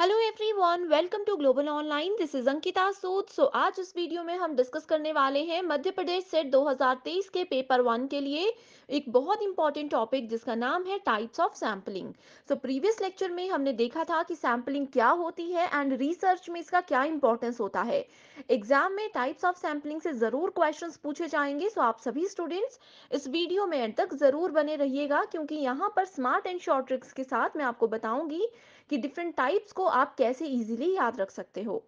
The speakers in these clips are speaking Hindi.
Hello everyone welcome to global online this is Ankita Sood so आज इस वीडियो में हम डिस्कस करने वाले हैं मध्य प्रदेश सेट 2023 के पेपर वन के लिए एक बहुत इंपॉर्टेंट टॉपिक जिसका नाम है types of sampling so previous lecture में हमने देखा था कि सैम्पलिंग क्या होती है एंड रिसर्च में इसका क्या इंपॉर्टेंस होता है एग्जाम में टाइप्स ऑफ सैम्पलिंग से जरूर क्वेश्चन पूछे जाएंगे सो so आप सभी स्टूडेंट्स इस वीडियो में एंड तक जरूर बने रहिएगा क्योंकि यहाँ पर स्मार्ट एंड शॉर्ट ट्रिक्स के साथ मैं आपको बताऊंगी कि डिफरेंट टाइप्स को आप कैसे इजीली याद रख सकते हो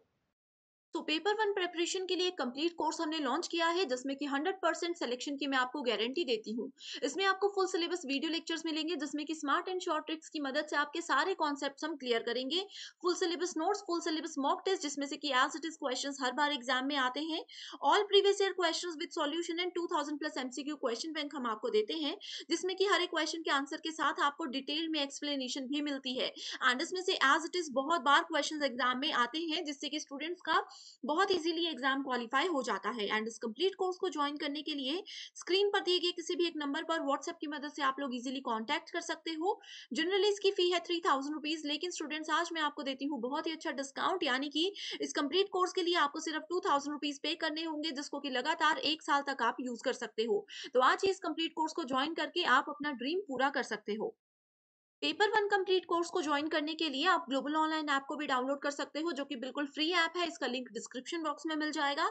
तो पेपर वन प्रेपरेशन के लिए कंप्लीट कोर्स हमने लॉन्च किया है जिसमें कि 100 परसेंट सिलेक्शन की मैं आपको गारंटी देती हूँ इसमें आपको फुल सिलेबस वीडियो लेक्चर्स मिलेंगे जिसमें कि स्मार्ट एंड शॉर्ट ट्रिक्स की मदद से आपके सारे कॉन्सेप्ट हम क्लियर करेंगे full syllabus notes full syllabus mock test जिसमें से कि एज इट इज क्वेश्चन हर बार एग्जाम में आते हैं all previous year question with solution and two plus MCQ question bank हम आपको देते हैं जिसमें कि हर एक क्वेश्चन के आंसर के साथ आपको डिटेल में एक्सप्लेनेशन भी मिलती है एंड इसमें से एज इट इज बहुत बार क्वेश्चन एग्जाम में आते हैं जिससे कि स्टूडेंट्स का बहुत इजीली एग्जाम क्वालिफाई हो जाता है एंड इस कंप्लीट कोर्स को ज्वाइन करने के लिए स्क्रीन पर दिए गए किसी भी एक नंबर पर व्हाट्सएप की मदद से आप लोग इजीली कॉन्टैक्ट कर सकते हो जनरली इसकी फी है थ्री थाउजेंड रुपीज लेकिन स्टूडेंट्स आज मैं आपको देती हूँ बहुत ही अच्छा डिस्काउंट यानी कि इस कंप्लीट कोर्स के लिए आपको सिर्फ टू थाउजेंड रुपीज पे करने होंगे जिसको कि लगातार एक साल तक आप यूज कर सकते हो तो आज ही इस कंप्लीट कोर्स को ज्वाइन करके आप अपना ड्रीम पूरा कर सकते हो पेपर वन कंप्लीट कोर्स को ज्वाइन करने के लिए आप ग्लोबल ऑनलाइन ऐप को भी डाउनलोड कर सकते हो जो कि बिल्कुल फ्री ऐप है इसका लिंक डिस्क्रिप्शन बॉक्स में मिल जाएगा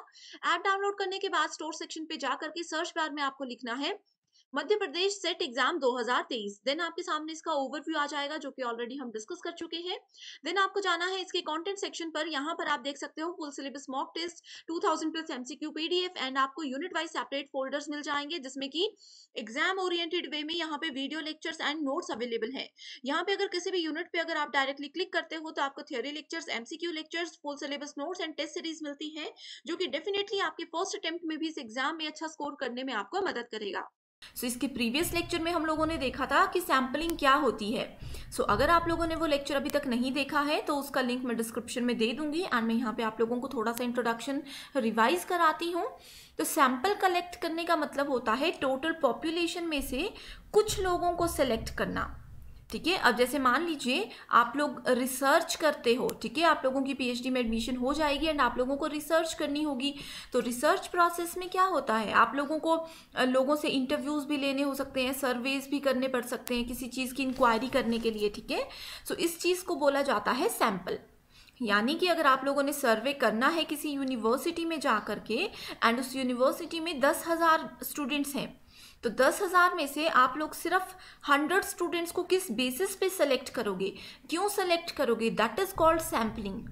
ऐप डाउनलोड करने के बाद स्टोर सेक्शन पे जाकर के सर्च बार में आपको लिखना है Madhya Pradesh set exam 2023 then आपके सामने इसका ओवरव्यू आ जाएगा जो कि ऑलरेडी हम डिस्कस कर चुके हैं देन आपको जाना है इसके कंटेंट सेक्शन पर यहाँ पर आप देख सकते हो full syllabus mock test 2000 plus MCQ PDF and आपको यूनिट वाइज सेपरेट फोल्डर्स मिल जाएंगे जिसमें कि एग्जाम ओरिएंटेड वे में यहाँ पे video lectures and notes available है यहाँ पे अगर किसी भी यूनिट पे अगर आप डायरेक्टली क्लिक करते हो तो आपको theory lectures MCQ lectures full syllabus notes and test series मिलती है जो कि डेफिनेटली आपके फर्स्ट अटेम्प्ट में भी इस एग्जाम में अच्छा स्कोर करने में आपको मदद करेगा सो so, इसके प्रीवियस लेक्चर में हम लोगों ने देखा था कि सैम्पलिंग क्या होती है सो so, अगर आप लोगों ने वो लेक्चर अभी तक नहीं देखा है तो उसका लिंक मैं डिस्क्रिप्शन में दे दूंगी एंड मैं यहाँ पे आप लोगों को थोड़ा सा इंट्रोडक्शन रिवाइज कराती हूँ तो सैम्पल कलेक्ट करने का मतलब होता है टोटल पॉपुलेशन में से कुछ लोगों को सेलेक्ट करना ठीक है अब जैसे मान लीजिए आप लोग रिसर्च करते हो ठीक है आप लोगों की पीएचडी में एडमिशन हो जाएगी एंड आप लोगों को रिसर्च करनी होगी तो रिसर्च प्रोसेस में क्या होता है आप लोगों को लोगों से इंटरव्यूज़ भी लेने हो सकते हैं सर्वेज भी करने पड़ सकते हैं किसी चीज़ की इंक्वायरी करने के लिए ठीक है सो इस चीज़ को बोला जाता है सैम्पल यानी कि अगर आप लोगों ने सर्वे करना है किसी यूनिवर्सिटी में जा कर के एंड उस यूनिवर्सिटी में दस हज़ार स्टूडेंट्स हैं तो दस हज़ार में से आप लोग सिर्फ हंड्रेड स्टूडेंट्स को किस बेसिस पे सेलेक्ट करोगे क्यों सेलेक्ट करोगे दैट इज़ कॉल्ड सैम्पलिंग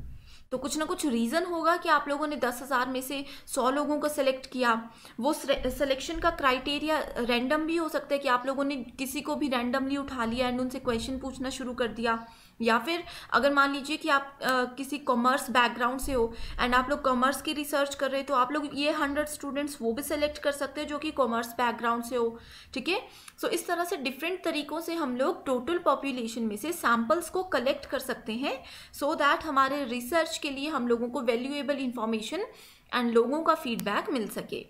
तो कुछ ना कुछ रीज़न होगा कि आप लोगों ने दस हज़ार में से सौ लोगों को सेलेक्ट किया वो सिलेक्शन का क्राइटेरिया रैंडम भी हो सकता है कि आप लोगों ने किसी को भी रैंडमली उठा लिया एंड उनसे क्वेश्चन पूछना शुरू कर दिया या फिर अगर मान लीजिए कि आप आ, किसी कॉमर्स बैकग्राउंड से हो एंड आप लोग कॉमर्स की रिसर्च कर रहे हो तो आप लोग ये हंड्रेड स्टूडेंट्स वो भी सेलेक्ट कर सकते हैं जो कि कॉमर्स बैकग्राउंड से हो ठीक है सो इस तरह से डिफरेंट तरीक़ों से हम लोग टोटल पॉपुलेशन में से सैम्पल्स को कलेक्ट कर सकते हैं सो so दैट हमारे रिसर्च के लिए हम लोगों को वैल्यूएबल इन्फॉर्मेशन एंड लोगों का फीडबैक मिल सके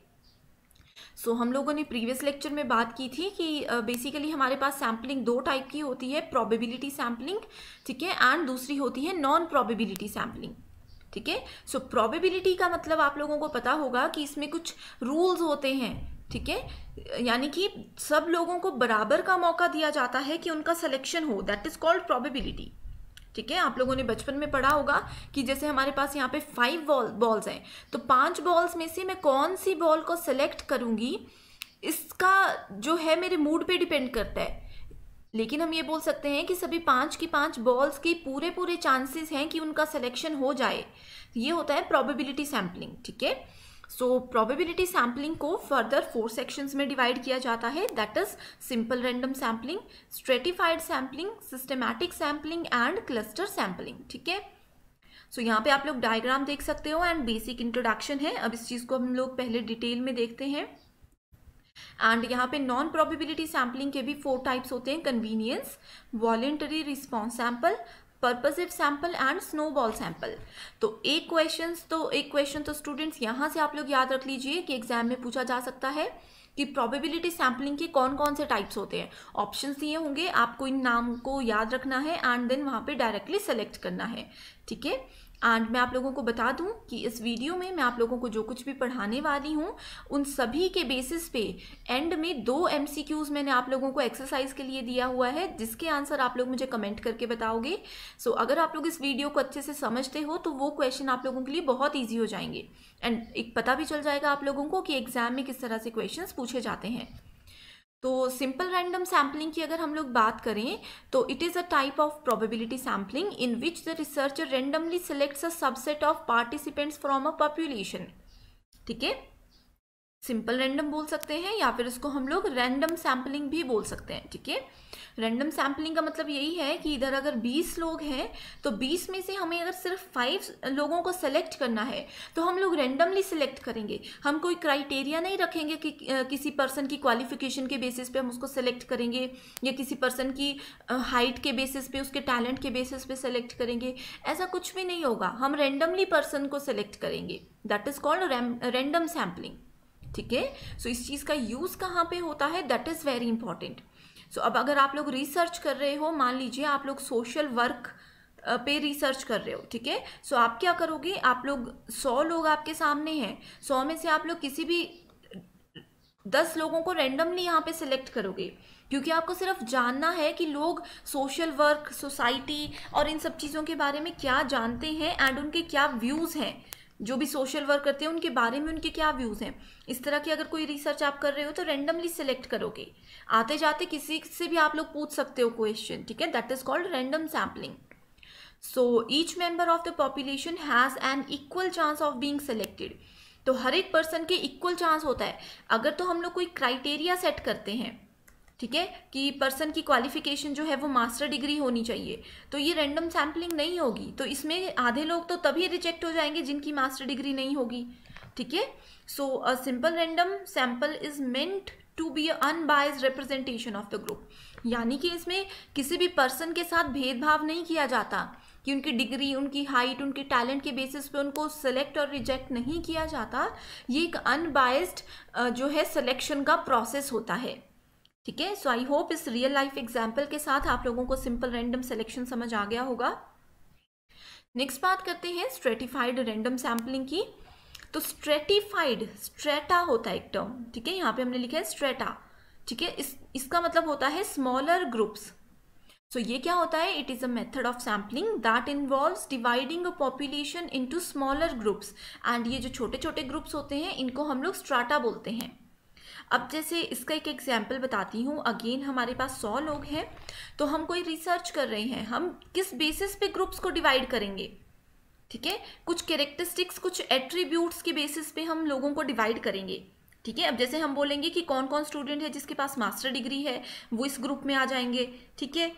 सो so, हम लोगों ने प्रीवियस लेक्चर में बात की थी कि बेसिकली uh, हमारे पास सैम्पलिंग दो टाइप की होती है प्रोबेबिलिटी सैम्पलिंग ठीक है एंड दूसरी होती है नॉन प्रोबेबिलिटी सैम्पलिंग ठीक है सो प्रोबेबिलिटी का मतलब आप लोगों को पता होगा कि इसमें कुछ रूल्स होते हैं ठीक है यानी कि सब लोगों को बराबर का मौका दिया जाता है कि उनका सिलेक्शन हो दैट इज कॉल्ड प्रोबेबिलिटी ठीक है आप लोगों ने बचपन में पढ़ा होगा कि जैसे हमारे पास यहाँ पे फाइव बॉल बॉल्स हैं तो पांच बॉल्स में से मैं कौन सी बॉल को सेलेक्ट करूँगी इसका जो है मेरे मूड पे डिपेंड करता है लेकिन हम ये बोल सकते हैं कि सभी पांच की पांच बॉल्स के पूरे पूरे चांसेस हैं कि उनका सिलेक्शन हो जाए ये होता है प्रॉबिबिलिटी सैम्पलिंग ठीक है सो प्रोबेबिलिटी सैम्पलिंग को फर्दर फोर सेक्शंस में डिवाइड किया जाता है that is simple random sampling stratified sampling systematic sampling and cluster sampling ठीक है सो so, यहाँ पे आप लोग डायग्राम देख सकते हो एंड बेसिक इंट्रोडक्शन है अब इस चीज़ को हम लोग पहले डिटेल में देखते हैं एंड यहाँ पे नॉन प्रोबेबिलिटी सैम्पलिंग के भी फोर टाइप्स होते हैं convenience voluntary response sample purposive sample and snowball sample तो एक क्वेश्चन तो एक क्वेश्चन तो स्टूडेंट्स यहाँ से आप लोग याद रख लीजिए कि एग्जाम में पूछा जा सकता है कि प्रोबेबिलिटी सैम्पलिंग के कौन कौन से टाइप्स होते हैं ऑप्शंस दिए होंगे आपको इन नाम को याद रखना है एंड देन वहाँ पे डायरेक्टली सेलेक्ट करना है ठीक है एंड मैं आप लोगों को बता दूं कि इस वीडियो में मैं आप लोगों को जो कुछ भी पढ़ाने वाली हूं उन सभी के बेसिस पे एंड में दो एम मैंने आप लोगों को एक्सरसाइज के लिए दिया हुआ है जिसके आंसर आप लोग मुझे कमेंट करके बताओगे सो so, अगर आप लोग इस वीडियो को अच्छे से समझते हो तो वो क्वेश्चन आप लोगों के लिए बहुत ईजी हो जाएंगे एंड एक पता भी चल जाएगा आप लोगों को कि एग्जाम में किस तरह से क्वेश्चन पूछे जाते हैं तो सिंपल रैंडम सैम्पलिंग की अगर हम लोग बात करें तो it is a type of probability sampling in which the researcher randomly selects a subset of participants from a population ठीक है सिंपल रैंडम बोल सकते हैं या फिर इसको हम लोग रैंडम सैम्पलिंग भी बोल सकते हैं ठीक है रैंडम सैम्पलिंग का मतलब यही है कि इधर अगर 20 लोग हैं तो 20 में से हमें अगर सिर्फ 5 लोगों को सेलेक्ट करना है तो हम लोग रैंडमली सिलेक्ट करेंगे हम कोई क्राइटेरिया नहीं रखेंगे कि किसी पर्सन की क्वालिफिकेशन के बेसिस पे हम उसको सेलेक्ट करेंगे या किसी पर्सन की हाइट के बेसिस पे उसके टैलेंट के बेसिस पे सेलेक्ट करेंगे ऐसा कुछ भी नहीं होगा हम रैंडमली पर्सन को सेलेक्ट करेंगे that is called random sampling ठीक है सो इस चीज़ का यूज़ कहाँ पे होता है that is very important so अब अगर आप लोग रिसर्च कर रहे हो मान लीजिए आप लोग सोशल वर्क पे रिसर्च कर रहे हो ठीक है सो आप क्या करोगे आप लोग सौ लोग आपके सामने हैं सौ में से आप लोग किसी भी दस लोगों को रेंडमली यहाँ पे सिलेक्ट करोगे क्योंकि आपको सिर्फ जानना है कि लोग सोशल वर्क सोसाइटी और इन सब चीज़ों के बारे में क्या जानते हैं एंड उनके क्या व्यूज़ हैं जो भी सोशल वर्क करते हैं उनके बारे में उनके क्या व्यूज़ हैं इस तरह की अगर कोई रिसर्च आप कर रहे हो तो रेंडमली सिलेक्ट करोगे आते जाते किसी से भी आप लोग पूछ सकते हो क्वेश्चन ठीक है that is called random sampling so each member of the population has an equal chance of being selected तो हर एक पर्सन के इक्वल चांस होता है अगर तो हम लोग कोई क्राइटेरिया सेट करते हैं ठीक है कि पर्सन की क्वालिफिकेशन जो है वो मास्टर डिग्री होनी चाहिए तो ये रैंडम सैम्पलिंग नहीं होगी तो इसमें आधे लोग तो तभी रिजेक्ट हो जाएंगे जिनकी मास्टर डिग्री नहीं होगी ठीक है so a simple random sample is meant to be unbiased representation of the group यानी कि इसमें किसी भी पर्सन के साथ भेदभाव नहीं किया जाता कि उनकी डिग्री उनकी हाइट उनके टैलेंट के बेसिस पे उनको सेलेक्ट और रिजेक्ट नहीं किया जाता ये एक अनबायस्ड जो है सिलेक्शन का प्रोसेस होता है ठीक है सो आई होप इस रियल लाइफ एग्जाम्पल के साथ आप लोगों को सिंपल रैंडम सेलेक्शन समझ आ गया होगा नेक्स्ट बात करते हैं स्ट्रेटिफाइड रैंडम सैम्पलिंग की तो स्ट्रेटिफाइड स्ट्रेटा होता है एक टर्म ठीक है यहाँ पे हमने लिखा है स्ट्रेटा ठीक है इस इसका मतलब होता है स्मॉलर ग्रुप्स सो ये क्या होता है it is a method of sampling that involves dividing a population into smaller groups and ये जो छोटे छोटे ग्रुप्स होते हैं इनको हम लोग स्ट्राटा बोलते हैं अब जैसे इसका एक एग्जाम्पल बताती हूँ अगेन हमारे पास सौ लोग हैं तो हम कोई रिसर्च कर रहे हैं हम किस बेसिस पे ग्रुप्स को डिवाइड करेंगे ठीक है कुछ कैरेक्टरिस्टिक्स कुछ एट्रीब्यूट्स के बेसिस पे हम लोगों को डिवाइड करेंगे ठीक है अब जैसे हम बोलेंगे कि कौन कौन स्टूडेंट है जिसके पास मास्टर डिग्री है वो इस ग्रुप में आ जाएंगे ठीक है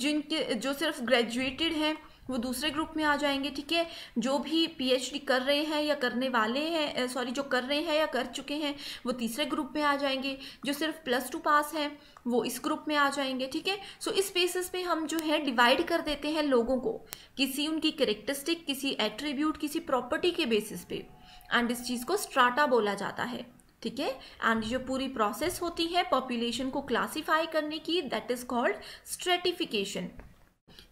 जिनके जो सिर्फ ग्रेजुएटेड हैं वो दूसरे ग्रुप में आ जाएंगे ठीक है जो भी पीएचडी कर रहे हैं या करने वाले हैं सॉरी जो कर रहे हैं या कर चुके हैं वो तीसरे ग्रुप में आ जाएंगे जो सिर्फ प्लस टू पास हैं वो इस ग्रुप में आ जाएंगे ठीक है सो इस बेसिस पे हम जो है डिवाइड कर देते हैं लोगों को किसी उनकी करेक्टरिस्टिक किसी एट्रीब्यूट किसी प्रॉपर्टी के बेसिस पे एंड इस चीज़ को स्ट्राटा बोला जाता है ठीक है एंड जो पूरी प्रोसेस होती है पॉपुलेशन को क्लासीफाई करने की that is called stratification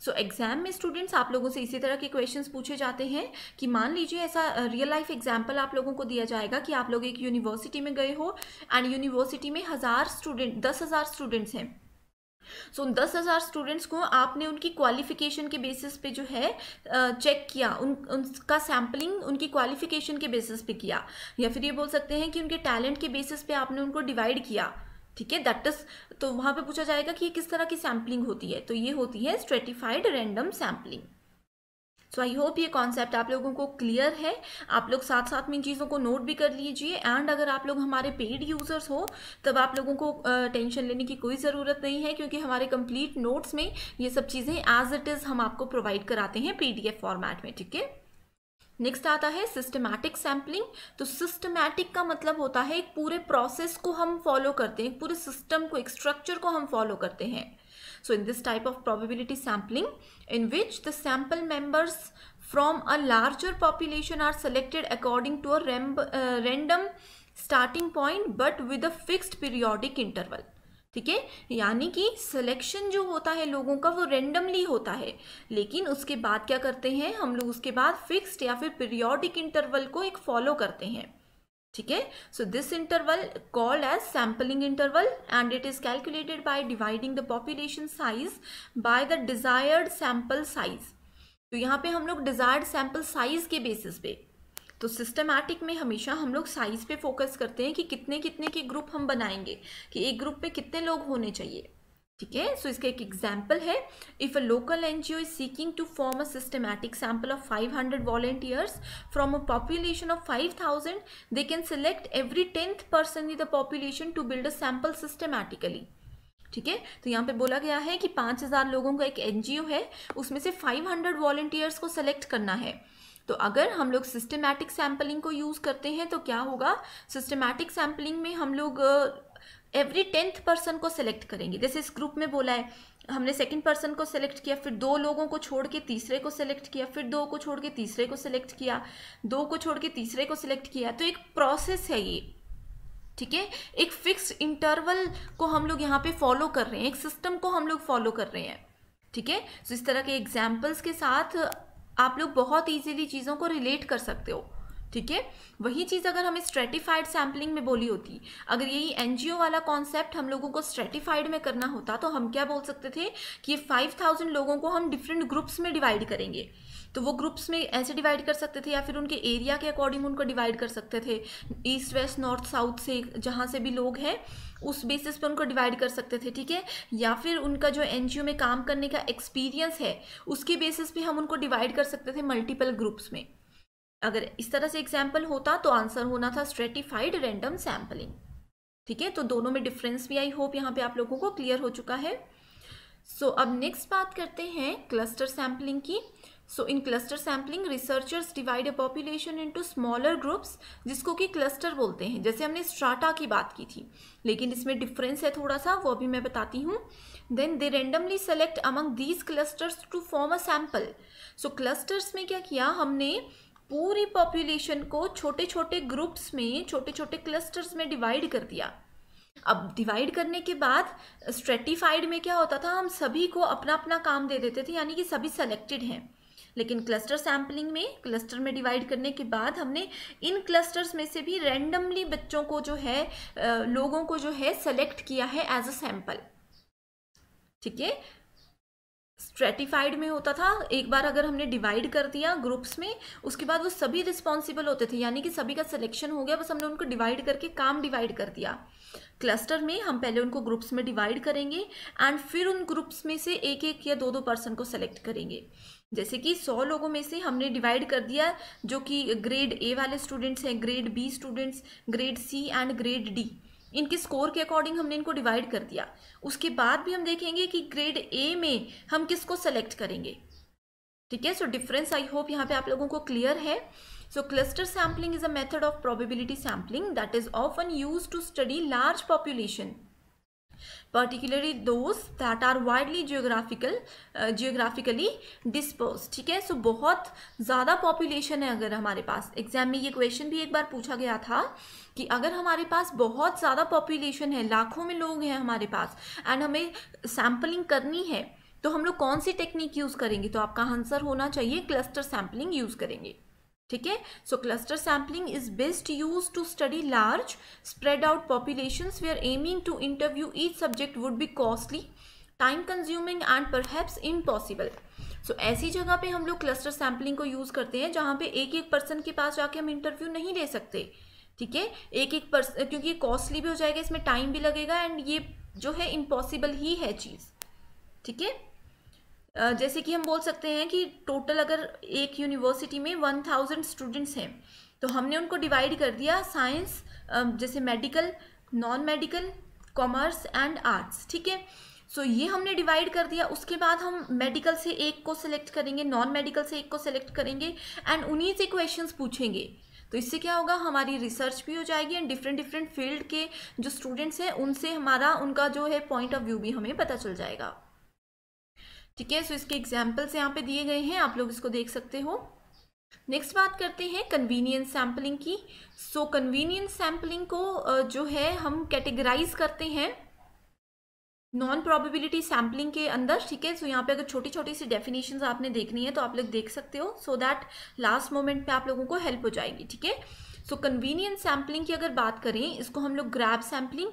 so so, exam में स्टूडेंट्स आप लोगों से इसी तरह के क्वेश्चंस पूछे जाते हैं कि मान लीजिए ऐसा रियल लाइफ एग्जाम्पल आप लोगों को दिया जाएगा कि आप लोग एक यूनिवर्सिटी में गए हो एंड यूनिवर्सिटी में हज़ार स्टूडेंट दस हज़ार स्टूडेंट्स हैं सो so, दस हज़ार स्टूडेंट्स को आपने उनकी क्वालिफिकेशन के बेसिस पे जो है चेक किया उन उनका सैम्पलिंग उनकी क्वालिफिकेशन के बेसिस पे किया या फिर ये बोल सकते हैं कि उनके टैलेंट के बेसिस पे आपने उनको डिवाइड किया ठीक है दैट इज तो वहाँ पे पूछा जाएगा कि ये किस तरह की सैम्पलिंग होती है तो ये होती है stratified random sampling so I hope ये कॉन्सेप्ट आप लोगों को क्लियर है आप लोग साथ साथ में इन चीज़ों को नोट भी कर लीजिए एंड अगर आप लोग हमारे पेड यूज़र्स हो तब आप लोगों को टेंशन uh, लेने की कोई ज़रूरत नहीं है क्योंकि हमारे कंप्लीट नोट्स में ये सब चीज़ें एज इट इज़ हम आपको प्रोवाइड कराते हैं पीडीएफ फॉर्मेट में ठीक है नेक्स्ट आता है सिस्टमैटिक सैम्पलिंग तो सिस्टमैटिक का मतलब होता है एक पूरे प्रोसेस को हम फॉलो करते हैं पूरे सिस्टम को एक स्ट्रक्चर को हम फॉलो करते हैं so in this type of probability sampling in which the sample members from a larger population are selected according to a random starting point but with a fixed periodic interval ठीक है यानी कि सिलेक्शन जो होता है लोगों का वो रेंडमली होता है लेकिन उसके बाद क्या करते हैं हम लोग उसके बाद फिक्स्ड या फिर पीरियोडिक इंटरवल को एक फॉलो करते हैं ठीक है so this interval called as sampling interval and it is calculated by dividing the population size by the desired sample size तो यहाँ पे हम लोग डिजायर्ड सैंपल साइज के बेसिस पे तो सिस्टमैटिक में हमेशा हम लोग साइज़ पे फोकस करते हैं कि कितने कितने के ग्रुप हम बनाएंगे कि एक ग्रुप में कितने लोग होने चाहिए ठीक है सो इसका एक एग्जाम्पल है if a local N G O is seeking to form a systematic sample of 500 hundred volunteers from a population of 5000 they can select every tenth person in the population to build a sample systematically ठीक है तो यहाँ पे बोला गया है कि 5000 लोगों का एक एनजीओ है उसमें से 500 वॉलेंटियर्स को सेलेक्ट करना है तो अगर हम लोग सिस्टमैटिक सैम्पलिंग को यूज़ करते हैं तो क्या होगा सिस्टमैटिक सैम्पलिंग में हम लोग एवरी टेंथ पर्सन को सेलेक्ट करेंगे जैसे इस ग्रुप में बोला है हमने सेकंड पर्सन को सेलेक्ट किया फिर दो लोगों को छोड़ के तीसरे को सेलेक्ट किया फिर दो को छोड़ के तीसरे को सेलेक्ट किया दो को छोड़ के तीसरे को सेलेक्ट किया तो एक प्रोसेस है ये ठीक है एक फिक्स इंटरवल को हम लोग यहाँ पे फॉलो कर रहे हैं एक सिस्टम को हम लोग फॉलो कर रहे हैं ठीक है तो इस तरह के एग्जाम्पल्स के साथ आप लोग बहुत ईजिली चीज़ों को रिलेट कर सकते हो ठीक है वही चीज़ अगर हमें स्ट्रेटिफाइड सैम्पलिंग में बोली होती अगर यही एन वाला कॉन्सेप्ट हम लोगों को स्ट्रेटिफाइड में करना होता तो हम क्या बोल सकते थे कि ये 5000 लोगों को हम डिफरेंट ग्रुप्स में डिवाइड करेंगे तो वो ग्रुप्स में ऐसे डिवाइड कर सकते थे या फिर उनके एरिया के अकॉर्डिंग उनको डिवाइड कर सकते थे ईस्ट वेस्ट नॉर्थ साउथ से जहाँ से भी लोग हैं उस बेसिस पर उनको डिवाइड कर सकते थे ठीक है या फिर उनका जो एन में काम करने का एक्सपीरियंस है उसके बेसिस पे हम उनको डिवाइड कर सकते थे मल्टीपल ग्रुप्स में अगर इस तरह से एग्जाम्पल होता तो आंसर होना था स्ट्रेटिफाइड रैंडम सैम्पलिंग ठीक है तो दोनों में डिफरेंस भी आई होप यहाँ पे आप लोगों को क्लियर हो चुका है सो so, अब नेक्स्ट बात करते हैं क्लस्टर सैम्पलिंग की so in cluster sampling researchers divide a population into smaller groups जिसको कि क्लस्टर बोलते हैं जैसे हमने स्ट्राटा की बात की थी लेकिन इसमें डिफरेंस है थोड़ा सा वो अभी मैं बताती हूँ then they randomly select among these clusters to form a sample so clusters में क्या किया हमने पूरी पॉपुलेशन को छोटे छोटे ग्रुप्स में छोटे छोटे क्लस्टर्स में डिवाइड कर दिया अब डिवाइड करने के बाद स्ट्रेटिफाइड में क्या होता था हम सभी को अपना अपना काम दे देते थे यानी कि सभी सेलेक्टेड हैं लेकिन क्लस्टर सैम्पलिंग में क्लस्टर में डिवाइड करने के बाद हमने इन क्लस्टर्स में से भी रैंडमली बच्चों को जो है लोगों को जो है सेलेक्ट किया है एज अ सैम्पल ठीक है स्ट्रेटिफाइड में होता था एक बार अगर हमने डिवाइड कर दिया ग्रुप्स में उसके बाद वो सभी रिस्पॉन्सिबल होते थे यानी कि सभी का सिलेक्शन हो गया बस हमने उनको डिवाइड करके काम डिवाइड कर दिया क्लस्टर में हम पहले उनको ग्रुप्स में डिवाइड करेंगे एंड फिर उन ग्रुप्स में से एक एक या दो दो पर्सन को सेलेक्ट करेंगे जैसे कि सौ लोगों में से हमने डिवाइड कर दिया जो कि ग्रेड ए वाले स्टूडेंट्स हैं grade B students grade C and grade D इनके स्कोर के अकॉर्डिंग हमने इनको डिवाइड कर दिया उसके बाद भी हम देखेंगे कि ग्रेड ए में हम किसको सेलेक्ट करेंगे ठीक है सो डिफरेंस आई होप यहाँ पे आप लोगों को क्लियर है so cluster sampling is a method of probability sampling that is often use to study large population particularly those that are widely geographical uh, geographically dispersed ठीक है सो so, बहुत ज़्यादा पॉपुलेशन है अगर हमारे पास एग्जाम में ये क्वेश्चन भी एक बार पूछा गया था कि अगर हमारे पास बहुत ज़्यादा पॉपुलेशन है लाखों में लोग हैं हमारे पास एंड हमें सैम्पलिंग करनी है तो हम लोग कौन सी टेक्निक यूज़ करेंगे तो आपका आंसर होना चाहिए क्लस्टर सैम्पलिंग यूज़ करेंगे ठीक है so cluster sampling is best use to study large spread out population we are aiming to interview each subject would be costly time consuming and perhaps impossible so ऐसी जगह पे हम लोग क्लस्टर सैम्पलिंग को यूज़ करते हैं जहाँ पे एक एक पर्सन के पास जाके हम इंटरव्यू नहीं ले सकते ठीक है एक एक पर्सन क्योंकि कॉस्टली भी हो जाएगा इसमें टाइम भी लगेगा एंड ये जो है इम्पॉसिबल ही है चीज़ ठीक है जैसे कि हम बोल सकते हैं कि टोटल अगर एक यूनिवर्सिटी में वन थाउजेंड स्टूडेंट्स हैं तो हमने उनको डिवाइड कर दिया साइंस जैसे medical non medical commerce and arts ठीक है सो ये हमने डिवाइड कर दिया उसके बाद हम मेडिकल से एक को सिलेक्ट करेंगे नॉन मेडिकल से एक को सिलेक्ट करेंगे एंड उन्हीं से क्वेश्चन पूछेंगे तो इससे क्या होगा हमारी रिसर्च भी हो जाएगी एंड डिफरेंट डिफरेंट फील्ड के जो स्टूडेंट्स हैं उनसे हमारा उनका जो है पॉइंट ऑफ व्यू भी हमें पता चल जाएगा ठीक है सो इसके एग्जाम्पल्स यहाँ पे दिए गए हैं आप लोग इसको देख सकते हो नेक्स्ट बात करते हैं कन्वीनियंस सैम्पलिंग की सो कन्वीनियंस सैम्पलिंग को जो है हम कैटेगराइज करते हैं नॉन प्रोबेबिलिटी सैम्पलिंग के अंदर ठीक है सो यहाँ पे अगर छोटी छोटी सी डेफिनेशन आपने देखनी है तो आप लोग देख सकते हो सो दैट लास्ट मोमेंट पे आप लोगों को हेल्प हो जाएगी ठीक है सो कन्वीनियंस सैम्पलिंग की अगर बात करें इसको हम लोग ग्रैब सैम्पलिंग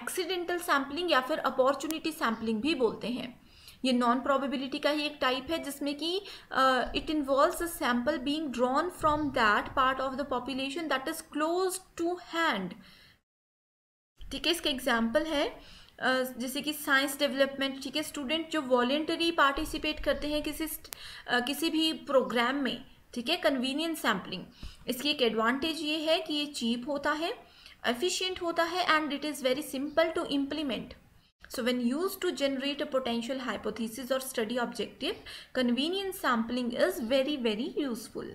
एक्सीडेंटल सैम्पलिंग या फिर अपॉर्चुनिटी सैम्पलिंग भी बोलते हैं ये नॉन प्रोबेबिलिटी का ही एक टाइप है जिसमें कि it involves a sample being drawn from that part of the population that is close to hand ठीक है इसका एग्जाम्पल है Uh, जैसे कि साइंस डेवलपमेंट ठीक है स्टूडेंट जो वॉलेंटरी पार्टिसिपेट करते हैं किसी uh, किसी भी प्रोग्राम में ठीक है कन्वीनियंस सैम्पलिंग इसकी एक एडवांटेज ये है कि ये चीप होता है एफिशिएंट होता है and it is very simple to implement So when used to generate a potential hypothesis or study objective, convenient sampling is very very useful.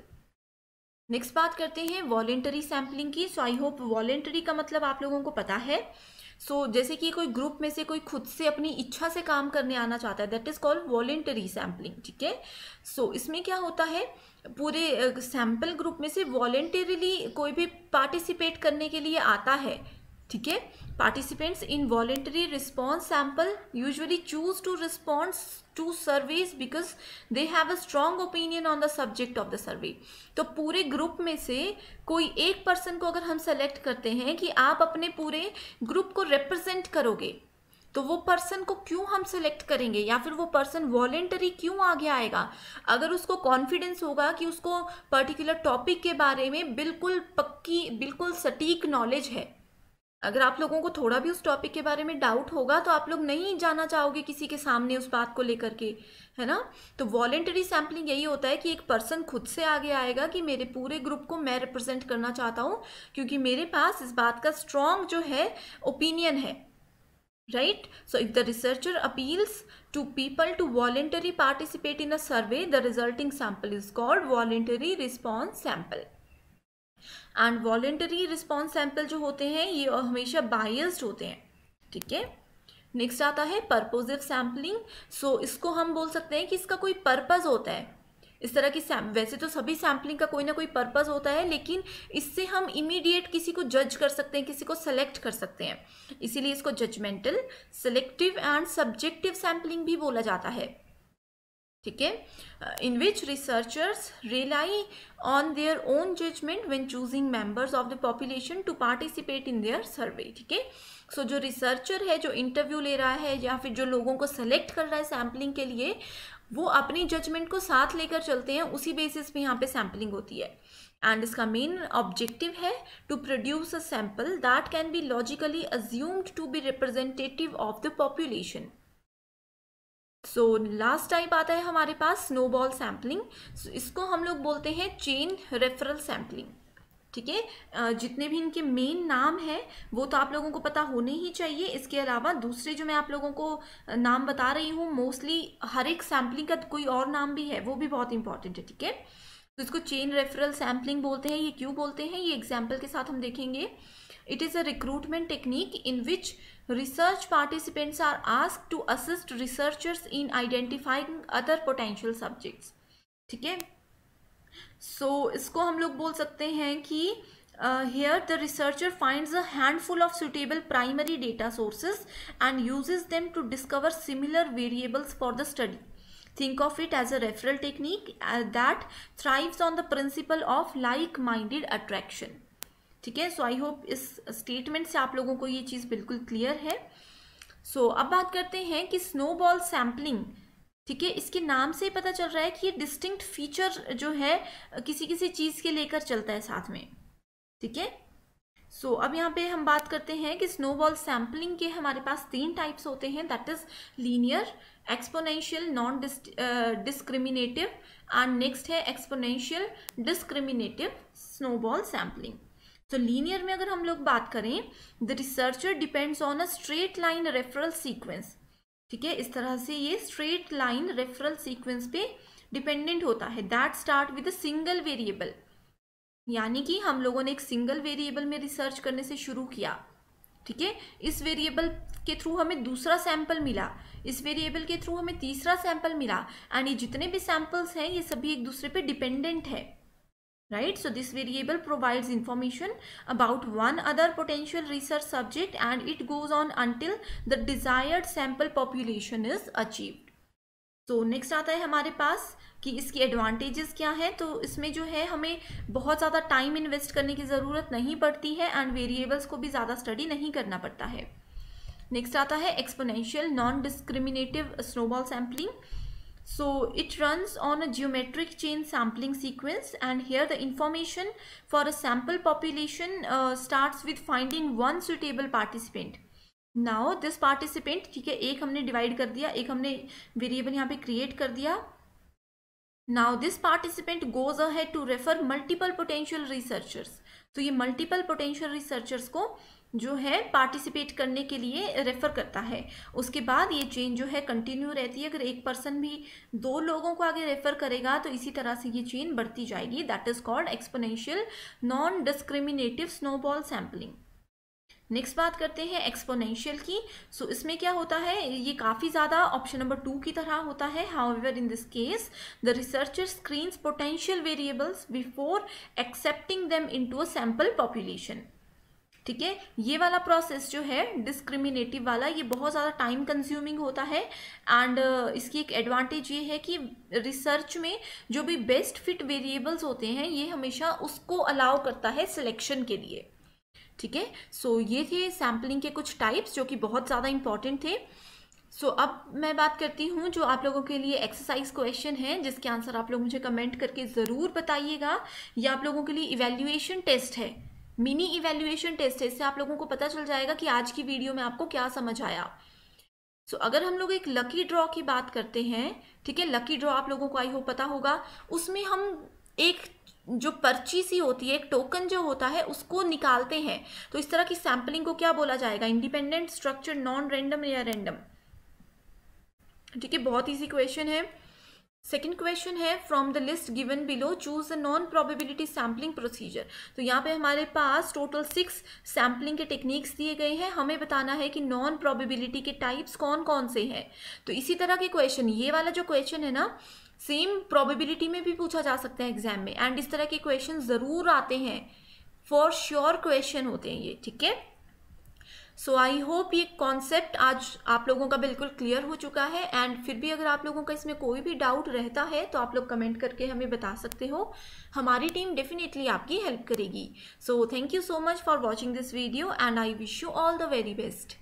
Next बात करते हैं वॉलेंटरी सैम्पलिंग की सो आई होप वॉलेंटरी का मतलब आप लोगों को पता है सो so, जैसे कि कोई ग्रुप में से कोई खुद से अपनी इच्छा से काम करने आना चाहता है that is called voluntary sampling ठीक है सो इसमें क्या होता है पूरे सैम्पल ग्रुप में से वॉलेंटरीली कोई भी पार्टिसिपेट करने के लिए आता है ठीक है participants in voluntary response sample usually choose to response to surveys because they have a strong opinion on the subject of the survey तो पूरे ग्रुप में से कोई एक पर्सन को अगर हम सेलेक्ट करते हैं कि आप अपने पूरे ग्रुप को रिप्रेजेंट करोगे तो वो पर्सन को क्यों हम सिलेक्ट करेंगे या फिर वो पर्सन वॉलेंटरी क्यों आगे आएगा अगर उसको कॉन्फिडेंस होगा कि उसको पर्टिकुलर टॉपिक के बारे में बिल्कुल पक्की बिल्कुल सटीक नॉलेज है अगर आप लोगों को थोड़ा भी उस टॉपिक के बारे में डाउट होगा तो आप लोग नहीं जाना चाहोगे किसी के सामने उस बात को लेकर के है ना तो वॉलेंटरी सैम्पलिंग यही होता है कि एक पर्सन खुद से आगे आएगा कि मेरे पूरे ग्रुप को मैं रिप्रेजेंट करना चाहता हूँ क्योंकि मेरे पास इस बात का स्ट्रॉन्ग जो है ओपिनियन है right so if the researcher appeals to people to voluntary participate in a survey the resulting sample is called voluntary response sample and voluntary response sample जो होते हैं ये हमेशा बायस्ड होते हैं ठीक है नेक्स्ट आता है पर्पोजिव सैम्पलिंग सो इसको हम बोल सकते हैं कि इसका कोई पर्पज़ होता है इस तरह की वैसे तो सभी सैम्पलिंग का कोई ना कोई पर्पज़ होता है लेकिन इससे हम इमीडिएट किसी को जज कर सकते हैं किसी को सेलेक्ट कर सकते हैं इसीलिए इसको judgmental selective and subjective sampling भी बोला जाता है ठीक है in which researchers rely on their own judgment when choosing members of the population to participate in their survey ठीक है सो जो रिसर्चर है जो इंटरव्यू ले रहा है या फिर जो लोगों को सेलेक्ट कर रहा है सैम्पलिंग के लिए वो अपनी जजमेंट को साथ लेकर चलते हैं उसी बेसिस पे यहाँ पे सैम्पलिंग होती है एंड इसका मेन ऑब्जेक्टिव है to produce a sample that can be logically assumed to be representative of the population so last type आता है हमारे पास स्नोबॉल सैम्पलिंग so, इसको हम लोग बोलते हैं चेन रेफरल सैम्पलिंग ठीक है जितने भी इनके मेन नाम हैं वो तो आप लोगों को पता होने ही चाहिए इसके अलावा दूसरे जो मैं आप लोगों को नाम बता रही हूँ मोस्टली हर एक सैम्पलिंग का कोई और नाम भी है वो भी बहुत इंपॉर्टेंट है ठीक है तो इसको चेन रेफरल सैम्पलिंग बोलते हैं ये क्यों बोलते हैं ये एग्जाम्पल के साथ हम देखेंगे it is a recruitment technique in which Research participants are asked to assist researchers in identifying other potential subjects. ठीक है सो इसको हम लोग बोल सकते हैं कि here the researcher finds a handful of suitable primary data sources and uses them to discover similar variables for the study think of it as a referral technique uh, that thrives on the principle of like-minded attraction ठीक है सो आई होप इस स्टेटमेंट से आप लोगों को ये चीज़ बिल्कुल क्लियर है सो so, अब बात करते हैं कि स्नोबॉल सैम्पलिंग ठीक है इसके नाम से पता चल रहा है कि ये डिस्टिंक्ट फीचर जो है किसी किसी चीज़ के लेकर चलता है साथ में ठीक है सो अब यहाँ पे हम बात करते हैं कि स्नोबॉल सैम्पलिंग के हमारे पास तीन टाइप्स होते हैं that is linear exponential non discriminative and next है exponential discriminative snowball sampling so तो लीनियर में अगर हम लोग बात करें the researcher depends on a straight line referral sequence ठीक है इस तरह से ये स्ट्रेट लाइन रेफरल सीक्वेंस पे डिपेंडेंट होता है that start with a single variable यानी कि हम लोगों ने एक सिंगल वेरिएबल में रिसर्च करने से शुरू किया ठीक है इस वेरिएबल के थ्रू हमें दूसरा सैंपल मिला इस वेरिएबल के थ्रू हमें तीसरा सैंपल मिला एंड ये जितने भी सैंपल्स हैं ये सभी एक दूसरे पे डिपेंडेंट है right so this variable provides information about one other potential research subject and it goes on until the desired sample population is achieved तो so, नेक्स्ट आता है हमारे पास कि इसकी एडवांटेजेस क्या हैं तो इसमें जो है हमें बहुत ज़्यादा टाइम इन्वेस्ट करने की ज़रूरत नहीं पड़ती है एंड वेरिएबल्स को भी ज़्यादा स्टडी नहीं करना पड़ता है नेक्स्ट आता है exponential non discriminative snowball sampling So it runs on a geometric chain sampling sequence and here the information for a sample population uh, starts with finding one suitable participant. Now this participant, okay, we have divided one, we have variable created now this participant goes ahead to refer multiple potential researchers. So ye multiple potential researchers ko जो है पार्टिसिपेट करने के लिए रेफ़र करता है उसके बाद ये चेन जो है कंटिन्यू रहती है अगर एक पर्सन भी दो लोगों को आगे रेफ़र करेगा तो इसी तरह से ये चेन बढ़ती जाएगी that is called exponential non discriminative snowball sampling next बात करते हैं एक्सपोनेंशियल की सो so, इसमें क्या होता है ये काफ़ी ज़्यादा ऑप्शन नंबर टू की तरह होता है however in this case the researcher screens potential variables before accepting them into a sample population ठीक है ये वाला प्रोसेस जो है डिस्क्रिमिनेटिव वाला ये बहुत ज़्यादा टाइम कंज्यूमिंग होता है एंड इसकी एक एडवांटेज ये है कि रिसर्च में जो भी बेस्ट फिट वेरिएबल्स होते हैं ये हमेशा उसको अलाउ करता है सिलेक्शन के लिए ठीक है सो ये थे सैम्पलिंग के कुछ टाइप्स जो कि बहुत ज़्यादा इंपॉर्टेंट थे सो so, अब मैं बात करती हूँ जो आप लोगों के लिए एक्सरसाइज क्वेश्चन है जिसके आंसर आप लोग मुझे कमेंट करके ज़रूर बताइएगा या आप लोगों के लिए इवेल्यूएशन टेस्ट है मिनी इवेल्युएशन टेस्ट है इससे आप लोगों को पता चल जाएगा कि आज की वीडियो में आपको क्या समझ आया सो so, अगर हम लोग एक लकी ड्रॉ की बात करते हैं ठीक है लकी ड्रॉ आप लोगों को आई हो पता होगा उसमें हम एक जो पर्ची सी होती है एक टोकन जो होता है उसको निकालते हैं तो इस तरह की सैम्पलिंग को क्या बोला जाएगा इंडिपेंडेंट स्ट्रक्चर नॉन रेंडम या रेंडम ठीक है बहुत ईजी क्वेश्चन है सेकेंड क्वेश्चन है from the list given below choose the non probability sampling procedure तो यहाँ पे हमारे पास टोटल सिक्स सैम्पलिंग के टेक्निक्स दिए गए हैं हमें बताना है कि नॉन प्रोबेबिलिटी के टाइप्स कौन कौन से हैं तो इसी तरह के क्वेश्चन ये वाला जो क्वेश्चन है ना सेम प्रोबेबिलिटी में भी पूछा जा सकता है एग्जाम में एंड इस तरह के क्वेश्चन ज़रूर आते हैं फॉर श्योर क्वेश्चन होते हैं ये ठीक है सो आई होप ये कॉन्सेप्ट आज आप लोगों का बिल्कुल क्लियर हो चुका है एंड फिर भी अगर आप लोगों का इसमें कोई भी डाउट रहता है तो आप लोग कमेंट करके हमें बता सकते हो हमारी टीम डेफिनेटली आपकी हेल्प करेगी so thank you so much for watching this video and I wish you all the very best